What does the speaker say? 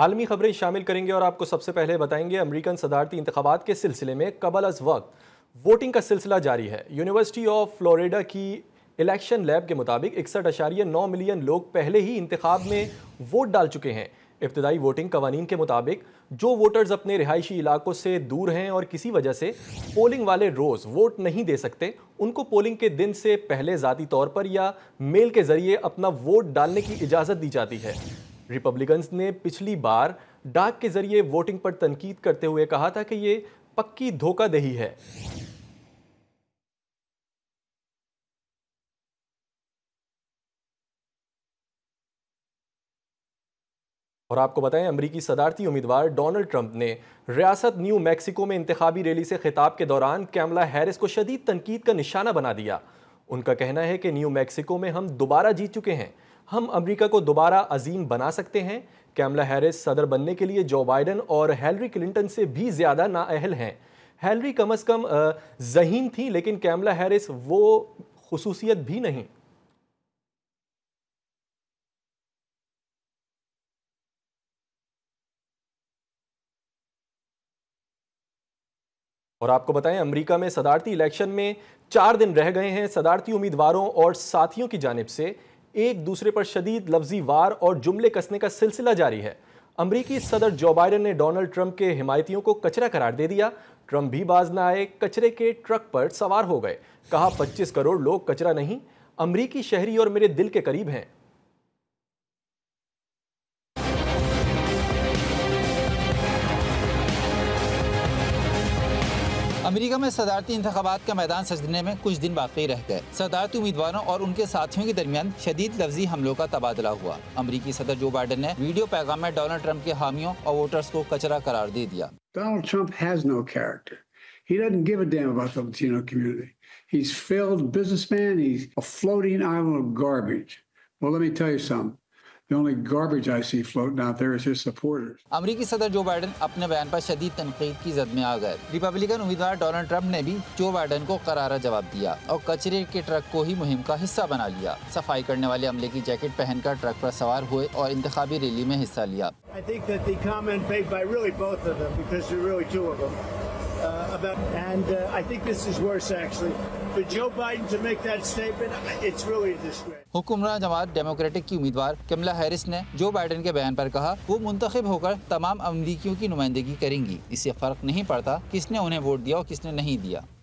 आलमी खबरें शामिल करेंगे और आपको सबसे पहले बताएंगे अमरीकन सदारती इंतबात के सिलसिले में कबल अज वक्त वोटिंग का सिलसिला जारी है यूनिवर्सिटी ऑफ फ्लोरिडा की इलेक्शन लैब के मुताबिक इकसठ अशारिया नौ मिलियन लोग पहले ही इंतखब में वोट डाल चुके हैं इब्तदाई वोटिंग कवानीन के मुताबिक जो वोटर्स अपने रिहायशी इलाकों से दूर हैं और किसी वजह से पोलिंग वाले रोज़ वोट नहीं दे सकते उनको पोलिंग के दिन से पहले ज़ाती तौर पर या मेल के ज़रिए अपना वोट डालने की इजाज़त दी जाती है रिपब्लिकन्स ने पिछली बार डाक के जरिए वोटिंग पर तनकीद करते हुए कहा था कि ये पक्की धोखादही है और आपको बताएं अमरीकी सदारती उम्मीदवार डोनाल्ड ट्रंप ने रियासत न्यू मैक्सिको में इंतबी रैली से खिताब के दौरान कैमला हैरिस को शदीद तनकीद का निशाना बना दिया उनका कहना है कि न्यू मैक्सिको में हम दोबारा जीत चुके हैं हम अमेरिका को दोबारा अजीम बना सकते हैं कैमला हैरिस सदर बनने के लिए जो बाइडन और हेलरी क्लिंटन से भी ज़्यादा नाअहल हैं हैलरी कम अज़ कम जहीन थी लेकिन कैमला हैरिस वो खसूसियत भी नहीं और आपको बताएं अमेरिका में सदारती इलेक्शन में चार दिन रह गए हैं सदारती उम्मीदवारों और साथियों की जानब से एक दूसरे पर शदीद लफ्जी वार और जुमले कसने का सिलसिला जारी है अमरीकी सदर जो बाइडन ने डोनाल्ड ट्रंप के हिमायतियों को कचरा करार दे दिया ट्रंप भी बाज ना आए कचरे के ट्रक पर सवार हो गए कहा 25 करोड़ लोग कचरा नहीं अमरीकी शहरी और मेरे दिल के करीब हैं अमेरिका में सदारती इंतबात का मैदान सजने में कुछ दिन बाकी रह गए सदारती उम्मीदवारों और उनके साथियों के दरमियान शदीद लफ्जी हमलों का तबादला हुआ अमरीकी सदर जो बाइडन ने वीडियो पैगाम में डोनाल्ड ट्रंप के हामियों और वोटर्स को कचरा करार दे दिया Donald Trump has no character. He doesn't give a damn about the Latino community. He's failed businessman. He's a floating island of garbage. Well, let me tell you something. अमरीकी सदर जो Biden अपने बयान पर शदीद तनकीद की जद में आ गए रिपब्लिकन उम्मीदवार डोनाल्ड ट्रंप ने भी जो बाइडन को करारा जवाब दिया और कचरे के ट्रक को ही मुहिम का हिस्सा बना लिया सफाई करने वाले अमले की जैकेट पहनकर ट्रक पर सवार हुए और इंतबी रैली में हिस्सा लिया uh, about, and uh, I think this is worse actually. For Joe Biden to make that statement, it's really a disgrace. हुक्मरान जमात डेमोक्रेटिक की उम्मीदवार कमला हैरिस ने जो बाइडेन के बयान पर कहा वो मुंतखब होकर तमाम अमरीकियों की नुमाइंदगी करेंगी इससे फर्क नहीं पड़ता किसने उन्हें वोट दिया और किसने नहीं दिया